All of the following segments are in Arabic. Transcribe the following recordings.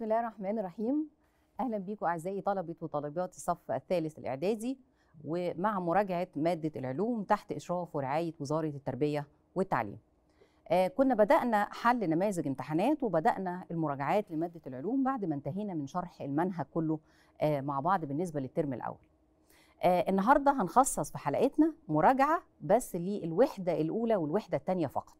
بسم الله الرحمن الرحيم اهلا بيكم اعزائي طلبه وطالبات الصف الثالث الاعدادي ومع مراجعه ماده العلوم تحت اشراف ورعايه وزاره التربيه والتعليم آه كنا بدانا حل نماذج امتحانات وبدانا المراجعات لماده العلوم بعد ما انتهينا من شرح المنهج كله آه مع بعض بالنسبه للترم الاول آه النهارده هنخصص في حلقتنا مراجعه بس للوحده الاولى والوحده الثانيه فقط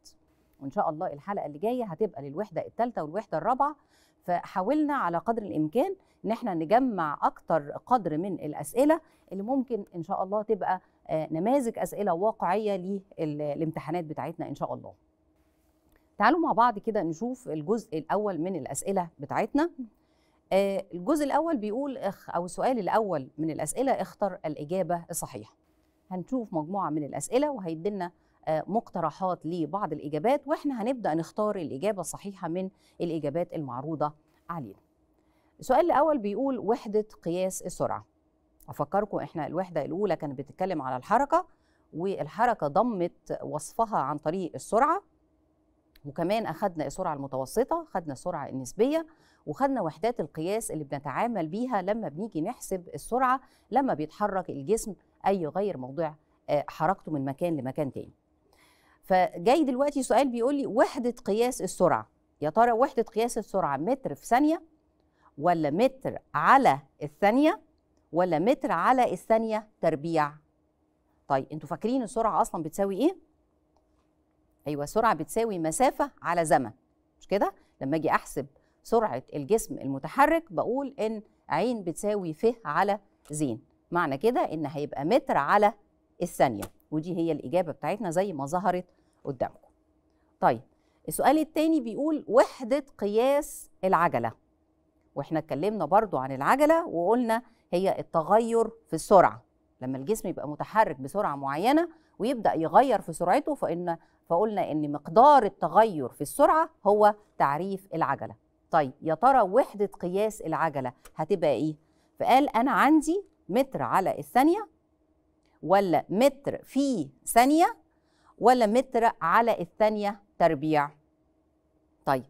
وان شاء الله الحلقه اللي جايه هتبقى للوحده الثالثه والوحده الرابعه فحاولنا على قدر الامكان ان احنا نجمع اكتر قدر من الاسئله اللي ممكن ان شاء الله تبقى آه، نماذج اسئله واقعيه للامتحانات بتاعتنا ان شاء الله تعالوا مع بعض كده نشوف الجزء الاول من الاسئله بتاعتنا آه، الجزء الاول بيقول اخ او السؤال الاول من الاسئله اختر الاجابه الصحيحه هنشوف مجموعه من الاسئله وهيدينا مقترحات لبعض الإجابات وإحنا هنبدأ نختار الإجابة الصحيحة من الإجابات المعروضة علينا السؤال الأول بيقول وحدة قياس السرعة أفكركم إحنا الوحدة الأولى كانت بتتكلم على الحركة والحركة ضمت وصفها عن طريق السرعة وكمان أخدنا السرعة المتوسطة خدنا السرعة النسبية وخدنا وحدات القياس اللي بنتعامل بيها لما بنيجي نحسب السرعة لما بيتحرك الجسم أي يغير موضوع آه، حركته من مكان لمكان تاني فجاي دلوقتي سؤال بيقول لي وحده قياس السرعه يا ترى وحده قياس السرعه متر في ثانيه ولا متر على الثانيه ولا متر على الثانيه تربيع طيب انتوا فاكرين السرعه اصلا بتساوي ايه ايوه السرعه بتساوي مسافه على زمن مش كده لما اجي احسب سرعه الجسم المتحرك بقول ان عين بتساوي ف على زين معنى كده ان هيبقى متر على الثانيه ودي هي الإجابة بتاعتنا زي ما ظهرت قدامكم طيب السؤال التاني بيقول وحدة قياس العجلة واحنا اتكلمنا برضو عن العجلة وقلنا هي التغير في السرعة لما الجسم يبقى متحرك بسرعة معينة ويبدأ يغير في سرعته فإن فقلنا إن مقدار التغير في السرعة هو تعريف العجلة طيب يا ترى وحدة قياس العجلة هتبقى إيه؟ فقال أنا عندي متر على الثانية ولا متر في ثانية ولا متر على الثانية تربيع طيب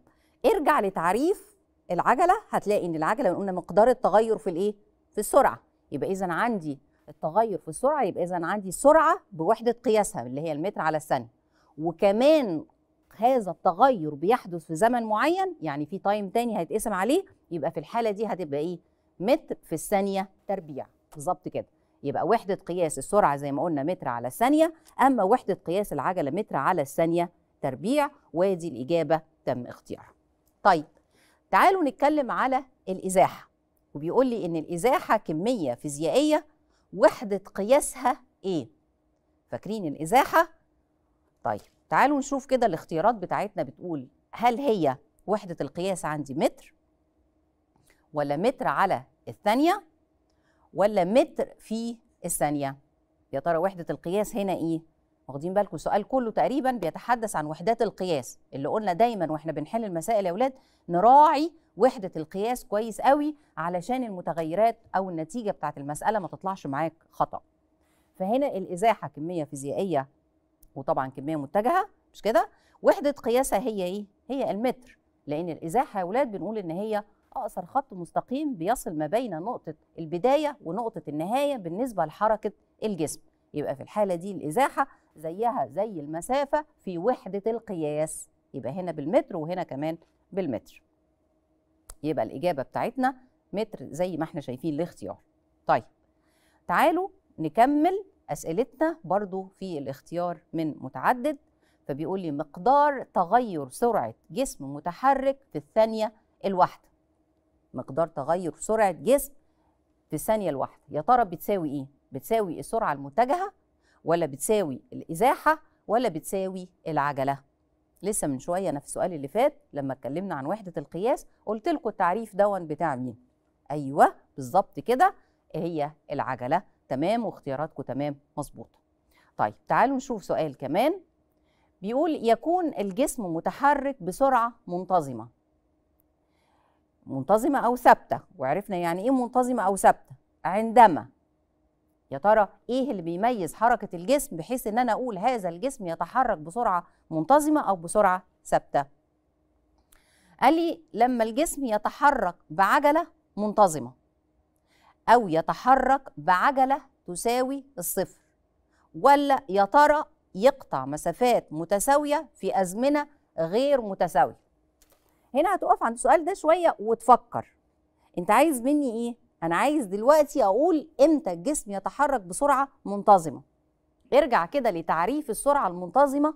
ارجع لتعريف العجلة هتلاقي ان العجلة قلنا مقدار التغير في الايه في السرعة يبقى إذا عندي التغير في السرعة يبقى إذا عندي سرعة بوحدة قياسها اللي هي المتر على الثانية وكمان هذا التغير بيحدث في زمن معين يعني في تايم تاني هيتقسم عليه يبقى في الحالة دي هتبقى إيه متر في الثانية تربيع بالظبط كده يبقى وحدة قياس السرعة زي ما قلنا متر على الثانية أما وحدة قياس العجلة متر على الثانية تربيع وادي الإجابة تم اختيارها طيب تعالوا نتكلم على الإزاحة وبيقول لي إن الإزاحة كمية فيزيائية وحدة قياسها إيه؟ فاكرين الإزاحة؟ طيب تعالوا نشوف كده الاختيارات بتاعتنا بتقول هل هي وحدة القياس عندي متر ولا متر على الثانية ولا متر في الثانيه يا ترى وحده القياس هنا ايه واخدين بالكم السؤال كله تقريبا بيتحدث عن وحدات القياس اللي قلنا دايما واحنا بنحل المسائل يا اولاد نراعي وحده القياس كويس قوي علشان المتغيرات او النتيجه بتاعه المساله ما تطلعش معاك خطا فهنا الازاحه كميه فيزيائيه وطبعا كميه متجهه مش كده وحده قياسها هي ايه هي المتر لان الازاحه يا اولاد بنقول ان هي اقصر خط مستقيم بيصل ما بين نقطه البدايه ونقطه النهايه بالنسبه لحركه الجسم يبقى في الحاله دي الازاحه زيها زي المسافه في وحده القياس يبقى هنا بالمتر وهنا كمان بالمتر يبقى الاجابه بتاعتنا متر زي ما احنا شايفين الاختيار طيب تعالوا نكمل اسئلتنا برضو في الاختيار من متعدد فبيقول لي مقدار تغير سرعه جسم متحرك في الثانيه الواحده مقدار تغير سرعه جسم في الثانيه الواحده يا ترى بتساوي ايه بتساوي السرعه المتجهه ولا بتساوي الازاحه ولا بتساوي العجله لسه من شويه انا في السؤال اللي فات لما اتكلمنا عن وحده القياس قلت لكم التعريف دون بتاع مين ايوه بالظبط كده هي العجله تمام واختياراتكم تمام مظبوطه طيب تعالوا نشوف سؤال كمان بيقول يكون الجسم متحرك بسرعه منتظمه منتظمه او ثابته وعرفنا يعني ايه منتظمه او ثابته عندما يا ترى ايه اللي بيميز حركه الجسم بحيث ان انا اقول هذا الجسم يتحرك بسرعه منتظمه او بسرعه ثابته قال لي لما الجسم يتحرك بعجله منتظمه او يتحرك بعجله تساوي الصفر ولا يا ترى يقطع مسافات متساويه في ازمنه غير متساويه هنا هتقف عند السؤال ده شويه وتفكر انت عايز مني ايه انا عايز دلوقتي اقول امتى الجسم يتحرك بسرعه منتظمه ارجع كده لتعريف السرعه المنتظمه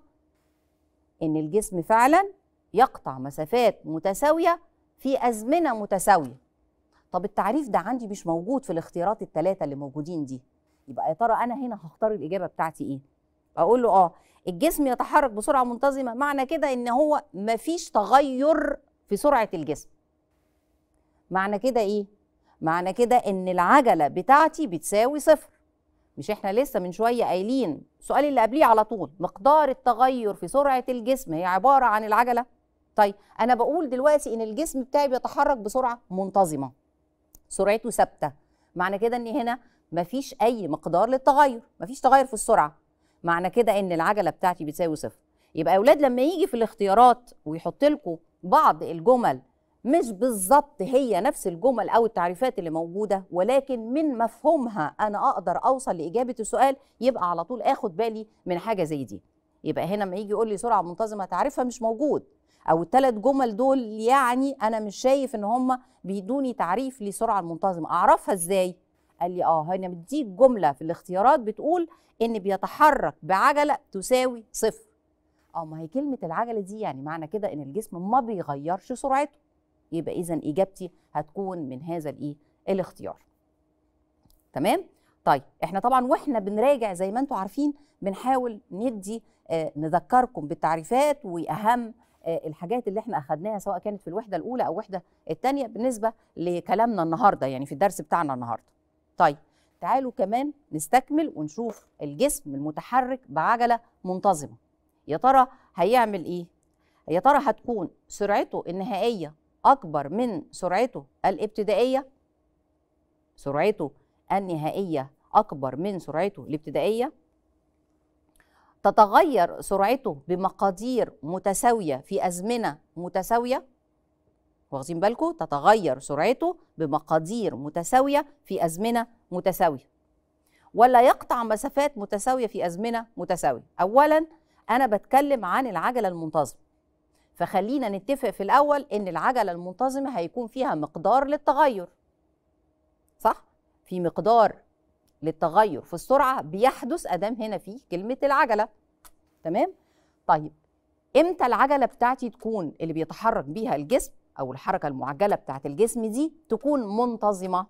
ان الجسم فعلا يقطع مسافات متساويه في ازمنه متساويه طب التعريف ده عندي مش موجود في الاختيارات الثلاثه اللي موجودين دي يبقى يا ترى انا هنا هختار الاجابه بتاعتي ايه اقول له اه الجسم يتحرك بسرعه منتظمه معنى كده ان هو مفيش تغير في سرعه الجسم معنى كده ايه معنى كده ان العجله بتاعتي بتساوي صفر مش احنا لسه من شويه قايلين السؤال اللي قبليه على طول مقدار التغير في سرعه الجسم هي عباره عن العجله طيب انا بقول دلوقتي ان الجسم بتاعي بيتحرك بسرعه منتظمه سرعته ثابته معنى كده ان هنا مفيش اي مقدار للتغير مفيش تغير في السرعه معنى كده ان العجله بتاعتي بتساوي صفر يبقى يا اولاد لما يجي في الاختيارات ويحط لكم بعض الجمل مش بالظبط هي نفس الجمل او التعريفات اللي موجوده ولكن من مفهومها انا اقدر اوصل لاجابه السؤال يبقى على طول اخد بالي من حاجه زي دي يبقى هنا لما يجي يقول لي سرعه منتظمه تعريفها مش موجود او الثلاث جمل دول يعني انا مش شايف ان هم بيدوني تعريف لسرعه المنتظمه اعرفها ازاي قال لي اه هنا مديك جمله في الاختيارات بتقول ان بيتحرك بعجله تساوي صفر اه ما هي كلمه العجله دي يعني معنى كده ان الجسم ما بيغيرش سرعته يبقى اذا اجابتي هتكون من هذا الايه الاختيار تمام طيب احنا طبعا واحنا بنراجع زي ما انتم عارفين بنحاول ندي آه نذكركم بالتعريفات واهم آه الحاجات اللي احنا اخذناها سواء كانت في الوحده الاولى او الوحده الثانيه بالنسبه لكلامنا النهارده يعني في الدرس بتاعنا النهارده طيب تعالوا كمان نستكمل ونشوف الجسم المتحرك بعجله منتظمه يا ترى هيعمل ايه يا ترى هتكون سرعته النهائيه اكبر من سرعته الابتدائيه سرعته النهائيه اكبر من سرعته الابتدائيه تتغير سرعته بمقادير متساويه في ازمنه متساويه واخدين بالكم تتغير سرعته بمقادير متساويه في ازمنه متساويه ولا يقطع مسافات متساويه في ازمنه متساويه اولا انا بتكلم عن العجله المنتظمه فخلينا نتفق في الاول ان العجله المنتظمه هيكون فيها مقدار للتغير صح في مقدار للتغير في السرعه بيحدث ادام هنا في كلمه العجله تمام طيب امتى العجله بتاعتي تكون اللي بيتحرك بيها الجسم او الحركه المعجله بتاعت الجسم دي تكون منتظمه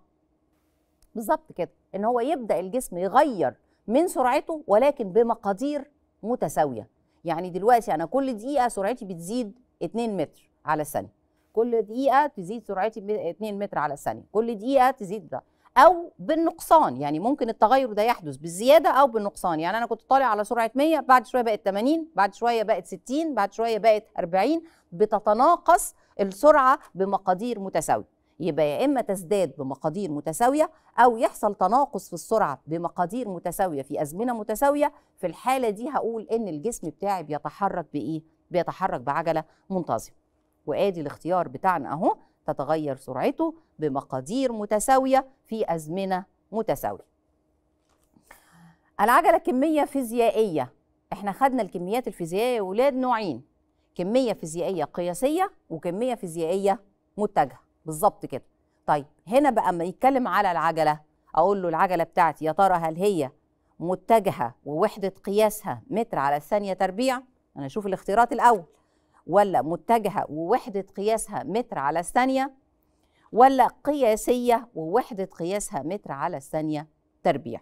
بالظبط كده ان هو يبدا الجسم يغير من سرعته ولكن بمقادير متساويه يعني دلوقتي انا كل دقيقه سرعتي بتزيد 2 متر على الثانيه كل دقيقه تزيد سرعتي 2 متر على الثانيه كل دقيقه تزيد ده او بالنقصان يعني ممكن التغير ده يحدث بالزياده او بالنقصان يعني انا كنت طالع على سرعه 100 بعد شويه بقت 80 بعد شويه بقت 60 بعد شويه بقت 40 بتتناقص السرعه بمقادير متساويه يبقى يا اما تزداد بمقادير متساويه او يحصل تناقص في السرعه بمقادير متساويه في ازمنه متساويه في الحاله دي هقول ان الجسم بتاعي بيتحرك بايه بيتحرك بعجله منتظمه وادي الاختيار بتاعنا اهو تتغير سرعته بمقادير متساويه في ازمنه متساويه العجله كميه فيزيائيه احنا خدنا الكميات الفيزيائيه يا ولاد نوعين كميه فيزيائيه قياسيه وكميه فيزيائيه متجهه بالظبط كده طيب هنا بقى اما يتكلم على العجله اقول له العجله بتاعتي يا ترى هل هي متجهه ووحده قياسها متر على الثانيه تربيع انا اشوف الاختيارات الاول ولا متجهه ووحده قياسها متر على الثانيه ولا قياسيه ووحده قياسها متر على الثانيه تربيع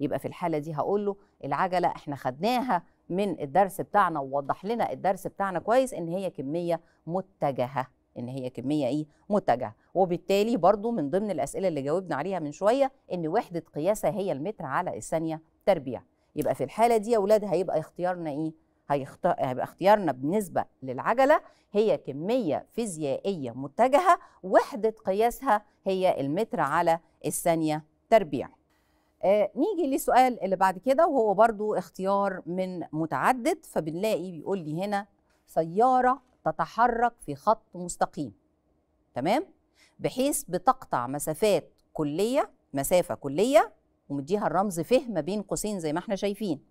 يبقى في الحاله دي هقول له العجله احنا خدناها من الدرس بتاعنا ووضح لنا الدرس بتاعنا كويس ان هي كميه متجهه ان هي كميه ايه متجهه وبالتالي برضو من ضمن الاسئله اللي جاوبنا عليها من شويه ان وحده قياسها هي المتر على الثانيه تربيع يبقى في الحاله دي يا اولاد هيبقى اختيارنا ايه هيختار هيبقى اختيارنا بالنسبه للعجله هي كميه فيزيائيه متجهه وحده قياسها هي المتر على الثانيه تربيع آه نيجي للسؤال اللي بعد كده وهو برضو اختيار من متعدد فبنلاقي بيقول لي هنا سيارة تتحرك في خط مستقيم تمام بحيث بتقطع مسافات كليه مسافه كليه ومديها الرمز ف ما بين قوسين زي ما احنا شايفين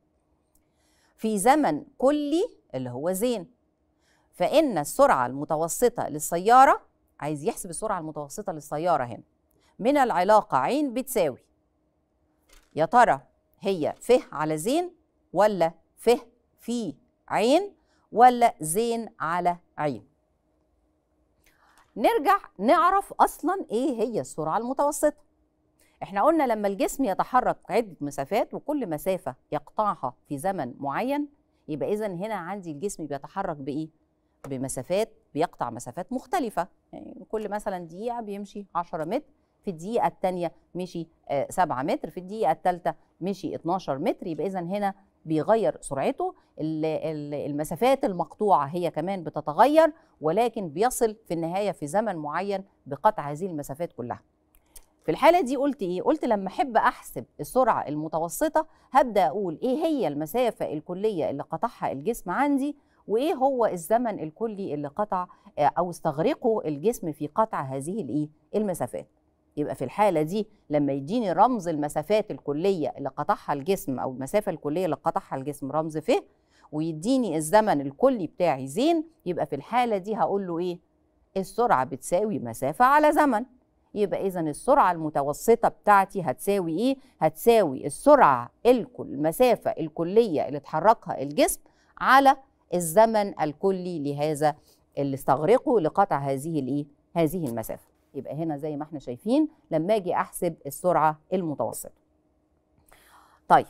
في زمن كلي اللي هو زين فان السرعه المتوسطه للسياره عايز يحسب السرعه المتوسطه للسياره هنا من العلاقه عين بتساوي يا ترى هي ف على زين ولا ف في عين ولا زين على عين نرجع نعرف اصلا ايه هي السرعه المتوسطه احنا قلنا لما الجسم يتحرك عده مسافات وكل مسافه يقطعها في زمن معين يبقى اذا هنا عندي الجسم بيتحرك بايه بمسافات بيقطع مسافات مختلفه يعني كل مثلا دقيقه بيمشي 10 متر في الدقيقه الثانيه مشي 7 آه، متر في الدقيقه الثالثه مشي 12 متر يبقى اذا هنا بيغير سرعته المسافات المقطوعة هي كمان بتتغير ولكن بيصل في النهاية في زمن معين بقطع هذه المسافات كلها في الحالة دي قلت إيه؟ قلت لما أحب أحسب السرعة المتوسطة هبدأ أقول إيه هي المسافة الكلية اللي قطعها الجسم عندي وإيه هو الزمن الكلي اللي قطع أو استغرقه الجسم في قطع هذه الإيه؟ المسافات يبقى في الحالة دي لما يديني رمز المسافات الكلية اللي قطعها الجسم أو المسافة الكلية اللي قطعها الجسم رمز ف ويديني الزمن الكلي بتاعي زين يبقى في الحالة دي هقول له إيه؟ السرعة بتساوي مسافة على زمن يبقى إذا السرعة المتوسطة بتاعتي هتساوي إيه؟ هتساوي السرعة الكل المسافة الكلية اللي اتحركها الجسم على الزمن الكلي لهذا اللي استغرقه لقطع هذه الإيه؟ هذه المسافة يبقى هنا زي ما احنا شايفين لما اجي احسب السرعه المتوسطه طيب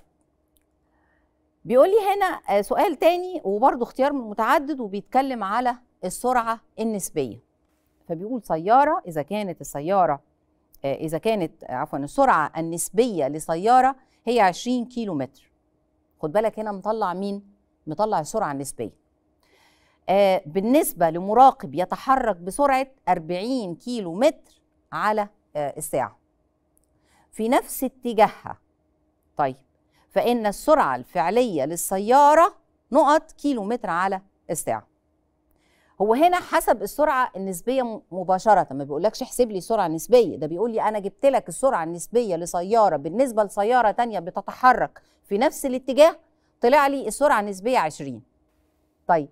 بيقول لي هنا آه، سؤال تاني وبرضه اختيار من متعدد وبيتكلم على السرعه النسبيه فبيقول سياره اذا كانت السياره آه، اذا كانت آه، عفوا السرعه النسبيه لسياره هي 20 كيلو متر خد بالك هنا مطلع مين مطلع السرعه النسبيه آه، بالنسبة لمراقب يتحرك بسرعة 40 كيلو متر على آه، الساعة في نفس اتجاهها طيب فإن السرعة الفعلية للسيارة نقط كيلو متر على الساعة هو هنا حسب السرعة النسبية مباشرة ما بيقولكش احسب لي سرعة نسبية ده بيقول لي أنا جبت لك السرعة النسبية لسيارة بالنسبة لسيارة تانية بتتحرك في نفس الاتجاه طلع لي السرعة النسبية 20 طيب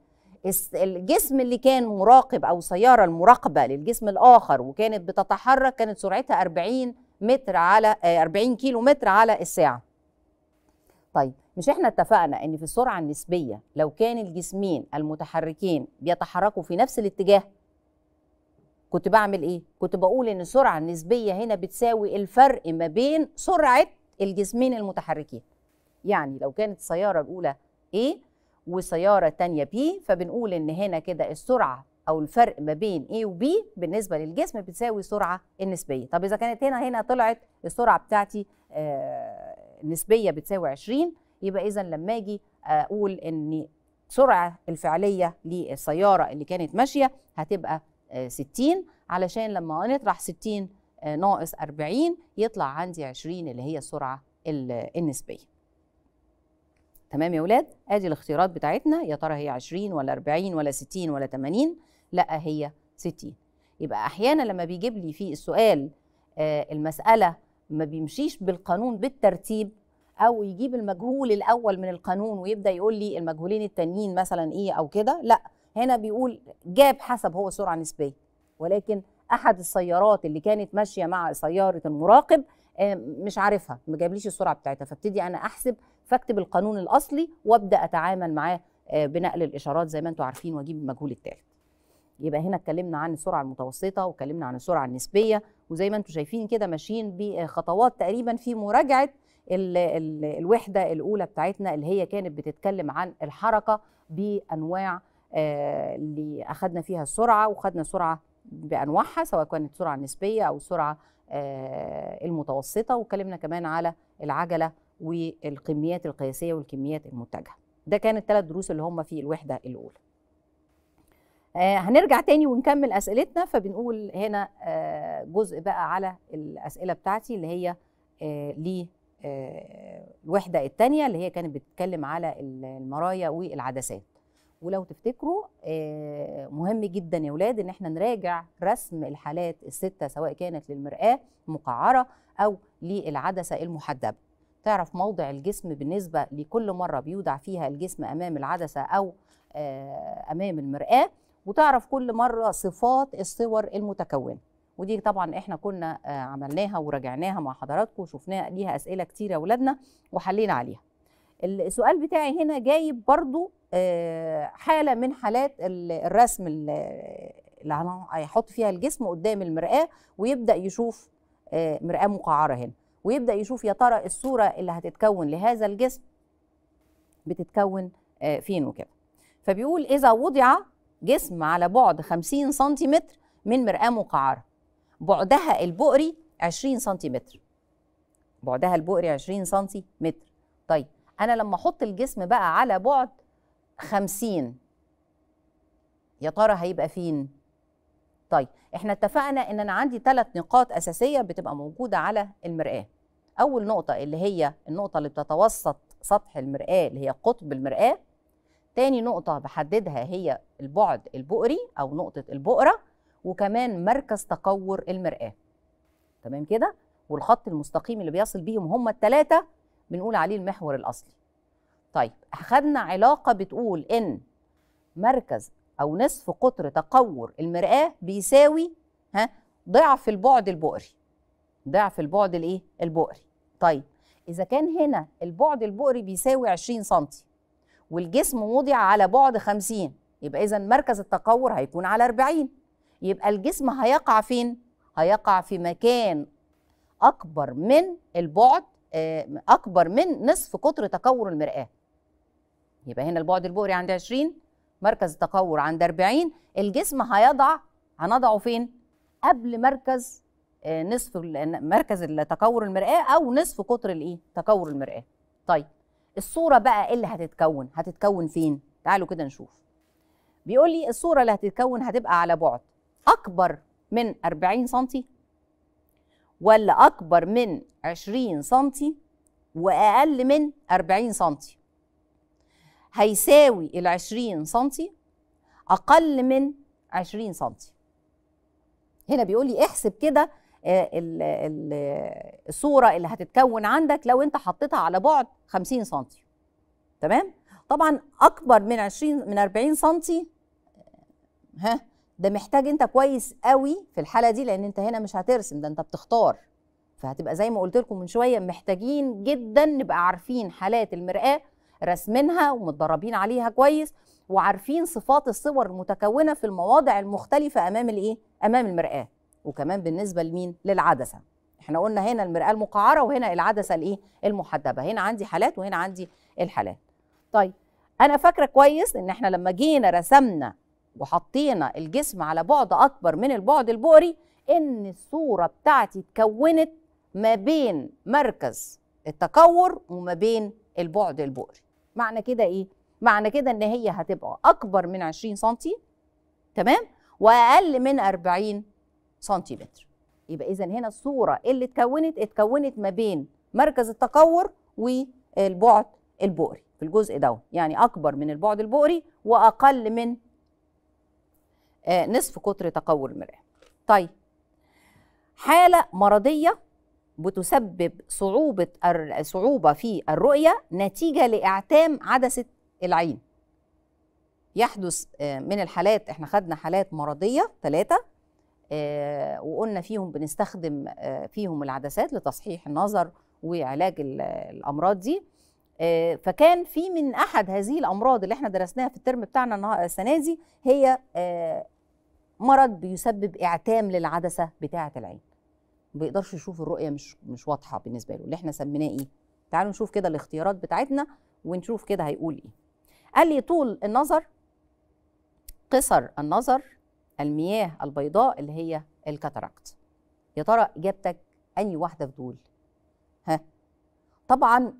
الجسم اللي كان مراقب او سياره المراقبه للجسم الاخر وكانت بتتحرك كانت سرعتها 40 متر على 40 آه، كيلو متر على الساعه طيب مش احنا اتفقنا ان في السرعه النسبيه لو كان الجسمين المتحركين بيتحركوا في نفس الاتجاه كنت بعمل ايه كنت بقول ان السرعه النسبيه هنا بتساوي الفرق ما بين سرعه الجسمين المتحركين يعني لو كانت السياره الاولى ايه وسيارة تانية بي فبنقول إن هنا كده السرعة أو الفرق ما بين A وبي بالنسبة للجسم بتساوي السرعة النسبية طب إذا كانت هنا هنا طلعت السرعة بتاعتي آه، نسبية بتساوي 20 يبقى إذا لما أجي أقول إن السرعة الفعلية للسيارة اللي كانت ماشية هتبقى 60 آه، علشان لما نطرح 60 آه، ناقص 40 يطلع عندي 20 اللي هي السرعة النسبية تمام يا ولاد ادي الاختيارات بتاعتنا يا ترى هي 20 ولا 40 ولا 60 ولا 80 لا هي 60 يبقى احيانا لما بيجيب لي في السؤال آه المساله ما بيمشيش بالقانون بالترتيب او يجيب المجهول الاول من القانون ويبدا يقول لي المجهولين التانيين مثلا ايه او كده لا هنا بيقول جاب حسب هو سرعه نسبيه ولكن احد السيارات اللي كانت ماشيه مع سياره المراقب آه، مش عارفها ما جابليش السرعه بتاعتها فابتدي انا احسب فاكتب القانون الاصلي وابدا اتعامل معاه آه، بنقل الاشارات زي ما انتم عارفين واجيب المجهول الثالث يبقى هنا اتكلمنا عن السرعه المتوسطه واتكلمنا عن السرعه النسبيه وزي ما انتم شايفين كده ماشيين بخطوات آه، تقريبا في مراجعه الوحده الاولى بتاعتنا اللي هي كانت بتتكلم عن الحركه بانواع آه، اللي اخذنا فيها السرعه وخدنا سرعه بانواعها سواء كانت سرعه نسبيه او سرعه المتوسطه واتكلمنا كمان على العجله والكميات القياسيه والكميات المتجهه ده كان الثلاث دروس اللي هم في الوحده الاولى آه هنرجع تاني ونكمل اسئلتنا فبنقول هنا آه جزء بقى على الاسئله بتاعتي اللي هي آه آه الوحده الثانيه اللي هي كانت بتتكلم على المرايا والعدسات ولو تفتكروا آه، مهم جدا يا ولاد ان احنا نراجع رسم الحالات السته سواء كانت للمراه مقعره او للعدسه المحدبه تعرف موضع الجسم بالنسبة لكل مرة بيودع فيها الجسم أمام العدسة أو آه، أمام المرآة وتعرف كل مرة صفات الصور المتكونة ودي طبعا احنا كنا آه، عملناها وراجعناها مع حضراتكم وشفناها ليها أسئلة كتير يا أولادنا وحلينا عليها السؤال بتاعي هنا جايب برضو آه، حالة من حالات الرسم اللي هيحط فيها الجسم قدام المرآة ويبدأ يشوف مرآة مقعرة هنا ويبدا يشوف يا ترى الصوره اللي هتتكون لهذا الجسم بتتكون آه، فين وكده فبيقول اذا وضع جسم على بعد 50 سنتيمتر من مرآة مقعرة بعدها البؤري 20 سنتيمتر بعدها البؤري 20 سنتيمتر طيب انا لما احط الجسم بقى على بعد 50 يا ترى هيبقى فين طيب احنا اتفقنا ان انا عندي ثلاث نقاط اساسيه بتبقى موجوده على المراه اول نقطه اللي هي النقطه اللي بتتوسط سطح المراه اللي هي قطب المراه تاني نقطه بحددها هي البعد البؤري او نقطه البؤره وكمان مركز تقور المراه تمام كده والخط المستقيم اللي بيصل بيهم هم الثلاثه بنقول عليه المحور الاصلي طيب خدنا علاقه بتقول ان مركز او نصف قطر تقور المرآة بيساوي ها ضعف البعد البؤري ضعف البعد الايه البؤري طيب اذا كان هنا البعد البؤري بيساوي 20 سم والجسم وضع على بعد 50 يبقى اذا مركز التقور هيكون على 40 يبقى الجسم هيقع فين هيقع في مكان اكبر من البعد آه، اكبر من نصف قطر تقور المرآة يبقى هنا البعد البؤري عند 20 مركز تقور عند 40 الجسم هيضع هنضعه فين قبل مركز آه، نصف مركز تقور المرآة أو نصف قطر الإيه تقور المرآة طيب الصورة بقى إيه اللي هتتكون هتتكون فين تعالوا كده نشوف بيقول لي الصورة اللي هتتكون هتبقى على بعد أكبر من 40 سنتي ولا أكبر من 20 سنتي وأقل من 40 سنتي هيساوي ال 20 سم اقل من 20 سم هنا بيقول لي احسب كده آه، الصوره اللي هتتكون عندك لو انت حطيتها على بعد 50 سم تمام طبعا اكبر من 20 من 40 سم آه، ها ده محتاج انت كويس قوي في الحاله دي لان انت هنا مش هترسم ده انت بتختار فهتبقى زي ما قلت لكم من شويه محتاجين جدا نبقى عارفين حالات المرآة راسمينها ومتدربين عليها كويس وعارفين صفات الصور المتكونه في المواضع المختلفه امام الايه امام المراه وكمان بالنسبه لمين للعدسه احنا قلنا هنا المراه المقعره وهنا العدسه الايه المحدبه هنا عندي حالات وهنا عندي الحالات طيب انا فاكره كويس ان احنا لما جينا رسمنا وحطينا الجسم على بعد اكبر من البعد البؤري ان الصوره بتاعتي اتكونت ما بين مركز التكور وما بين البعد البؤري معنى كده ايه معنى كده ان هي هتبقى اكبر من 20 سم تمام واقل من 40 سنتيمتر يبقى اذا هنا الصوره اللي اتكونت اتكونت ما بين مركز التقور والبعد البؤري في الجزء ده يعني اكبر من البعد البؤري واقل من آه، نصف قطر تقور المراه طيب حاله مرضيه بتسبب صعوبة صعوبة في الرؤية نتيجة لإعتام عدسة العين يحدث آه، من الحالات احنا خدنا حالات مرضية ثلاثة آه، وقلنا فيهم بنستخدم آه، فيهم العدسات لتصحيح النظر وعلاج الأمراض دي فكان في من أحد هذه الأمراض اللي احنا درسناها في الترم بتاعنا السنة دي هي مرض بيسبب إعتام للعدسة بتاعة العين ما بيقدرش يشوف الرؤيه مش مش واضحه بالنسبه له اللي احنا سميناه ايه تعالوا نشوف كده الاختيارات بتاعتنا ونشوف كده هيقول ايه قال لي طول النظر قصر النظر المياه البيضاء اللي هي الكاتاراكت يا ترى اجابتك اني واحده في دول ها طبعا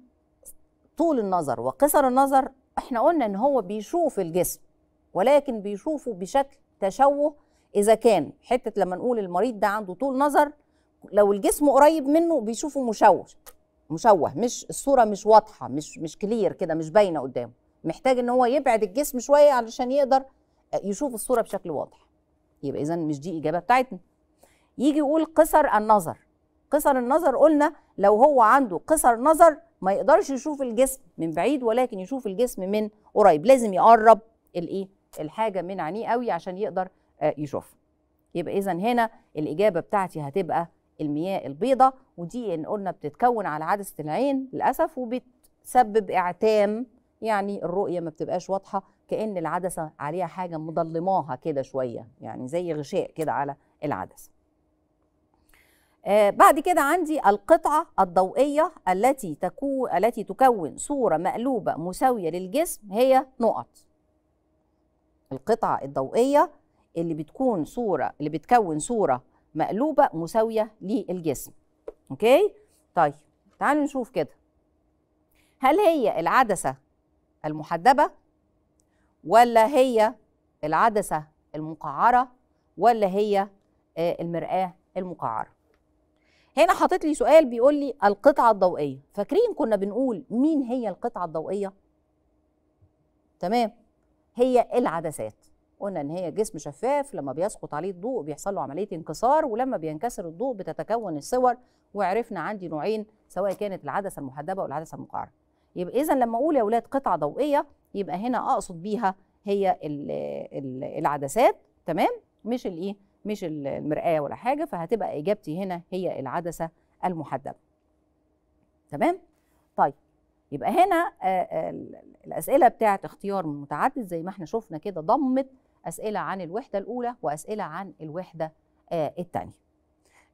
طول النظر وقصر النظر احنا قلنا ان هو بيشوف الجسم ولكن بيشوفه بشكل تشوه اذا كان حته لما نقول المريض ده عنده طول نظر لو الجسم قريب منه بيشوفه مشوه مشوه مش الصوره مش واضحه مش مش كلير كده مش باينه قدامه محتاج ان هو يبعد الجسم شويه علشان يقدر آه، يشوف الصوره بشكل واضح يبقى اذا مش دي اجابه بتاعتنا يجي يقول قصر النظر قصر النظر قلنا لو هو عنده قصر نظر ما يقدرش يشوف الجسم من بعيد ولكن يشوف الجسم من قريب لازم يقرب الايه الحاجه من عينيه قوي عشان يقدر آه، يشوفها يبقى اذا هنا الاجابه بتاعتي هتبقى المياه البيضاء ودي ان قلنا بتتكون على عدسه العين للاسف وبتسبب اعتام يعني الرؤيه ما بتبقاش واضحه كان العدسه عليها حاجه مضلماها كده شويه يعني زي غشاء كده على العدسه آه بعد كده عندي القطعة الضوئية التي تكو التي تكون صورة مقلوبة مساوية للجسم هي نقط. القطعة الضوئية اللي بتكون صورة اللي بتكون صورة مقلوبه مساويه للجسم اوكي طيب تعالوا نشوف كده هل هي العدسه المحدبه ولا هي العدسه المقعره ولا هي آه، المرآه المقعره هنا حاطط لي سؤال بيقول لي القطعه الضوئيه فاكرين كنا بنقول مين هي القطعه الضوئيه تمام هي العدسات قلنا ان هي جسم شفاف لما بيسقط عليه الضوء بيحصل له عمليه انكسار ولما بينكسر الضوء بتتكون الصور وعرفنا عندي نوعين سواء كانت العدسه المحدبه او العدسه المقعره يبقى اذا لما اقول يا اولاد قطعه ضوئيه يبقى هنا اقصد بيها هي الـ الـ العدسات تمام مش الايه مش المرآة ولا حاجة فهتبقى إجابتي هنا هي العدسة المحدبة تمام طيب يبقى هنا آه، آه، الأسئلة بتاعة اختيار متعدد زي ما احنا شفنا كده ضمت أسئلة عن الوحدة الأولى وأسئلة عن الوحدة آه، الثانية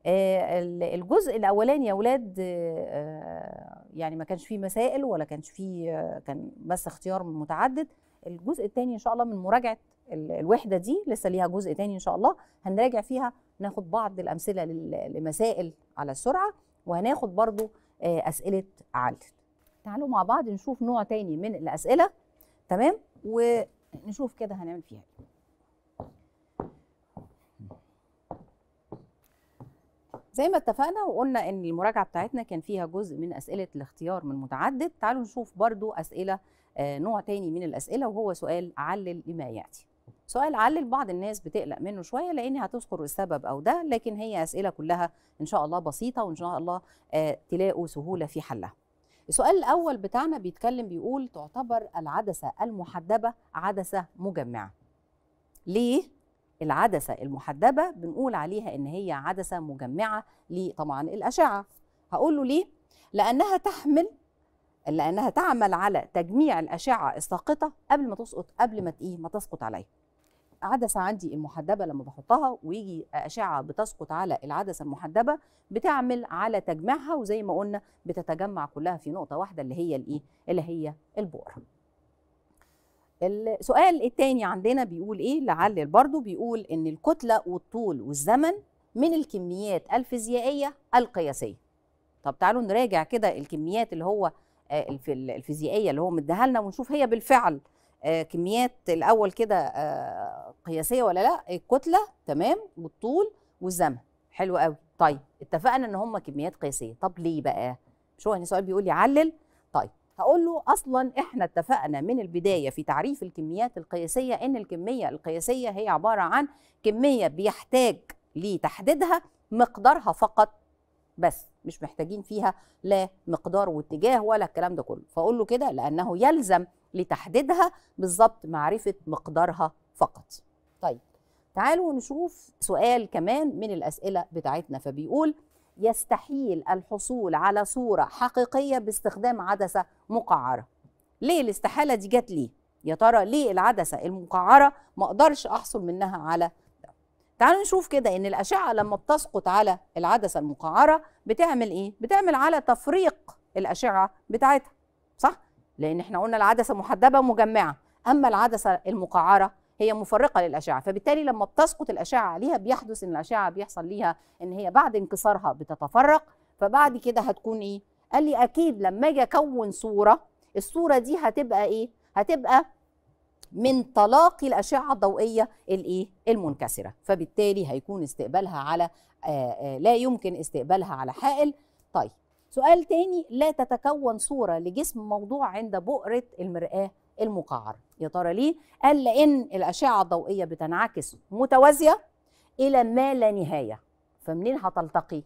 آه، الجزء الاولاني يا اولاد آه، يعني ما كانش فيه مسائل ولا كانش فيه كان بس اختيار متعدد الجزء الثاني ان شاء الله من مراجعه الوحده دي لسه ليها جزء ثاني ان شاء الله هنراجع فيها ناخد بعض الامثله لمسائل على السرعه وهناخد برضو اسئله عل تعالوا مع بعض نشوف نوع تاني من الاسئله تمام ونشوف كده هنعمل فيها ايه زي ما اتفقنا وقلنا ان المراجعه بتاعتنا كان فيها جزء من اسئله الاختيار من متعدد تعالوا نشوف برضو اسئله آه، نوع تاني من الاسئله وهو سؤال علل لما ياتي سؤال علل بعض الناس بتقلق منه شويه لان هتذكر السبب او ده لكن هي اسئله كلها ان شاء الله بسيطه وان شاء الله آه، تلاقوا سهوله في حلها السؤال الاول بتاعنا بيتكلم بيقول تعتبر العدسه المحدبه عدسه مجمعه ليه العدسه المحدبه بنقول عليها ان هي عدسه مجمعه لطبعا الاشعه هقول له ليه لانها تحمل لانها تعمل على تجميع الاشعه الساقطه قبل ما تسقط قبل ما ايه ما تسقط عليا عدسه عندي المحدبه لما بحطها ويجي اشعه بتسقط على العدسه المحدبه بتعمل على تجميعها وزي ما قلنا بتتجمع كلها في نقطه واحده اللي هي الايه اللي هي البؤره السؤال الثاني عندنا بيقول ايه لعلل برضه بيقول ان الكتله والطول والزمن من الكميات الفيزيائيه القياسيه طب تعالوا نراجع كده الكميات اللي هو آه، الفيزيائيه اللي هو مديها لنا ونشوف هي بالفعل آه، كميات الاول كده آه، قياسيه ولا لا الكتله تمام والطول والزمن حلو قوي طيب اتفقنا ان هم كميات قياسيه طب ليه بقى شو يعني سؤال بيقول لي علل هقول له اصلا احنا اتفقنا من البدايه في تعريف الكميات القياسيه ان الكميه القياسيه هي عباره عن كميه بيحتاج لتحديدها مقدارها فقط بس مش محتاجين فيها لا مقدار واتجاه ولا الكلام ده كله فاقول له كده لانه يلزم لتحديدها بالظبط معرفه مقدارها فقط طيب تعالوا نشوف سؤال كمان من الاسئله بتاعتنا فبيقول يستحيل الحصول على صورة حقيقية باستخدام عدسة مقعرة ليه الاستحالة دي جت ليه؟ يا ترى ليه العدسة المقعرة ما أقدرش أحصل منها على ده؟ تعالوا نشوف كده إن الأشعة لما بتسقط على العدسة المقعرة بتعمل إيه؟ بتعمل على تفريق الأشعة بتاعتها صح؟ لأن إحنا قلنا العدسة محدبة مجمعة أما العدسة المقعرة هي مفرقه للاشعه فبالتالي لما بتسقط الاشعه عليها بيحدث ان الاشعه بيحصل ليها ان هي بعد انكسارها بتتفرق فبعد كده هتكون ايه قال لي اكيد لما اجي اكون صوره الصوره دي هتبقى ايه هتبقى من تلاقي الاشعه الضوئيه الايه المنكسره فبالتالي هيكون استقبالها على آآ آه، آآ آه، لا يمكن استقبالها على حائل طيب سؤال تاني لا تتكون صوره لجسم موضوع عند بؤره المراه المقعر يا ترى ليه قال لان الاشعه الضوئيه بتنعكس متوازيه الى ما لا نهايه فمنين هتلتقي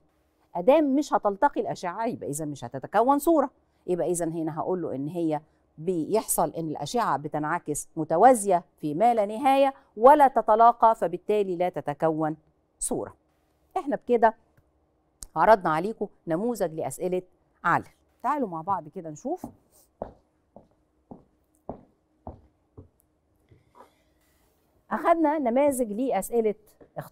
ادام مش هتلتقي الاشعه يبقى اذا مش هتتكون صوره يبقى اذا هنا هقول له ان هي بيحصل ان الاشعه بتنعكس متوازيه في ما لا نهايه ولا تتلاقى فبالتالي لا تتكون صوره احنا بكده عرضنا عليكم نموذج لاسئله علل تعالوا مع بعض كده نشوف اخذنا نماذج لاسئله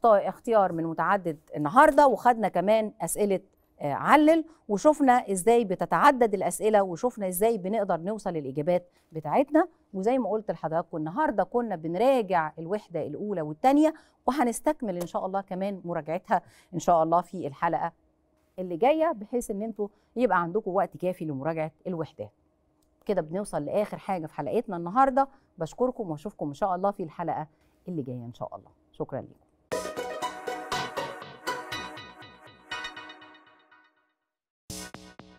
اختيار من متعدد النهارده وخدنا كمان اسئله آه، علل وشفنا ازاي بتتعدد الاسئله وشفنا ازاي بنقدر نوصل للاجابات بتاعتنا وزي ما قلت لحضراتكم النهارده كنا بنراجع الوحده الاولى والثانيه وهنستكمل ان شاء الله كمان مراجعتها ان شاء الله في الحلقه اللي جايه بحيث ان انتوا يبقى عندكم وقت كافي لمراجعه الوحدات كده بنوصل لاخر حاجه في حلقتنا النهارده بشكركم واشوفكم ان شاء الله في الحلقه اللي جايه ان شاء الله شكرا لكم